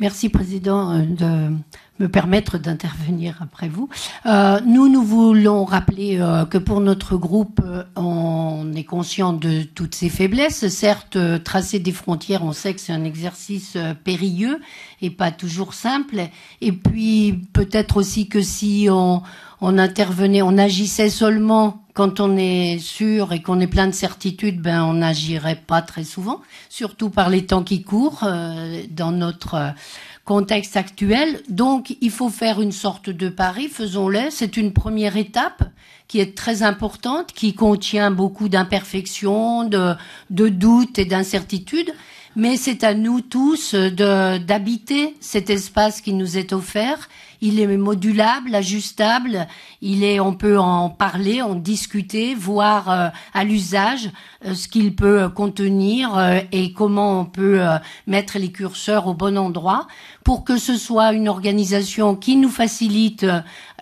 Merci, Président, euh, de me permettre d'intervenir après vous. Euh, nous, nous voulons rappeler euh, que pour notre groupe, euh, on est conscient de toutes ces faiblesses. Certes, euh, tracer des frontières, on sait que c'est un exercice périlleux et pas toujours simple. Et puis, peut-être aussi que si on, on intervenait, on agissait seulement quand on est sûr et qu'on est plein de certitudes, ben on n'agirait pas très souvent, surtout par les temps qui courent dans notre contexte actuel. Donc, il faut faire une sorte de pari, faisons-le. C'est une première étape qui est très importante, qui contient beaucoup d'imperfections, de, de doutes et d'incertitudes. Mais c'est à nous tous d'habiter cet espace qui nous est offert il est modulable, ajustable, il est, on peut en parler, en discuter, voir euh, à l'usage euh, ce qu'il peut euh, contenir et comment on peut mettre les curseurs au bon endroit pour que ce soit une organisation qui nous facilite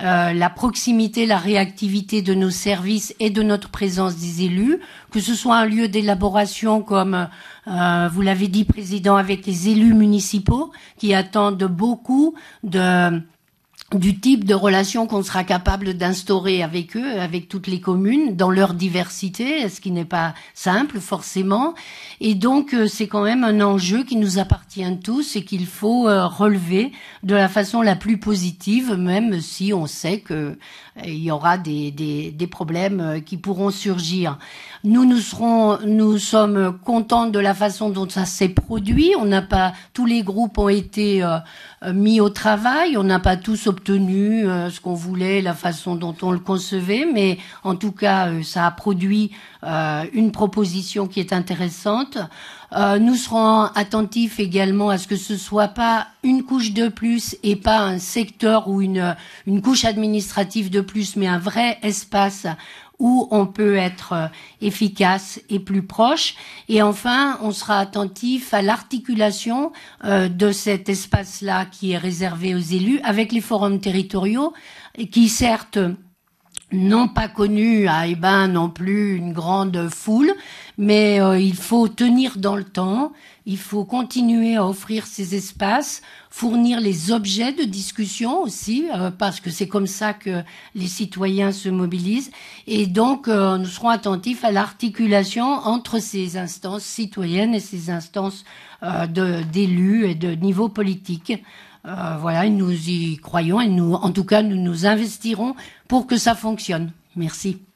la proximité, la réactivité de nos services et de notre présence des élus, que ce soit un lieu d'élaboration comme vous l'avez dit, président, avec les élus municipaux qui attendent beaucoup de du type de relation qu'on sera capable d'instaurer avec eux, avec toutes les communes, dans leur diversité, ce qui n'est pas simple forcément. Et donc euh, c'est quand même un enjeu qui nous appartient tous et qu'il faut euh, relever de la façon la plus positive, même si on sait que euh, il y aura des, des, des problèmes qui pourront surgir. Nous nous serons, nous sommes contents de la façon dont ça s'est produit. On n'a pas tous les groupes ont été mis au travail. On n'a pas tous obtenu euh, ce qu'on voulait, la façon dont on le concevait, mais en tout cas, euh, ça a produit euh, une proposition qui est intéressante. nous serons attentifs également à ce que ce soit pas une couche de plus et pas un secteur ou une, une couche administrative de plus, mais un vrai espace où on peut être euh, efficace et plus proche. Et enfin, on sera attentif à l'articulation euh, de cet espace-là qui est réservé aux élus avec les forums territoriaux, qui certes n'ont pas connu à Eben non plus une grande foule, mais euh, il faut tenir dans le temps, il faut continuer à offrir ces espaces, fournir les objets de discussion aussi, euh, parce que c'est comme ça que les citoyens se mobilisent. Et donc, euh, nous serons attentifs à l'articulation entre ces instances citoyennes et ces instances d'élus et de niveau politique. Euh, voilà, nous y croyons et nous, en tout cas, nous nous investirons pour que ça fonctionne. Merci.